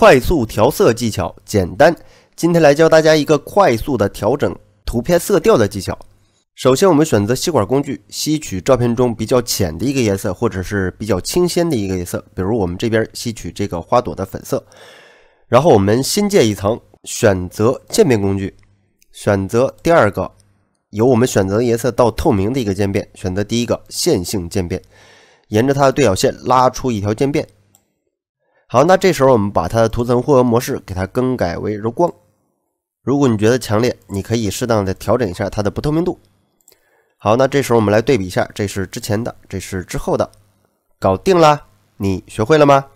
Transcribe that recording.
快速调色技巧简单，今天来教大家一个快速的调整图片色调的技巧。首先，我们选择吸管工具，吸取照片中比较浅的一个颜色，或者是比较清鲜的一个颜色，比如我们这边吸取这个花朵的粉色。然后我们新建一层，选择渐变工具，选择第二个，由我们选择的颜色到透明的一个渐变，选择第一个线性渐变，沿着它的对角线拉出一条渐变。好，那这时候我们把它的图层混合模式给它更改为柔光。如果你觉得强烈，你可以适当的调整一下它的不透明度。好，那这时候我们来对比一下，这是之前的，这是之后的，搞定啦，你学会了吗？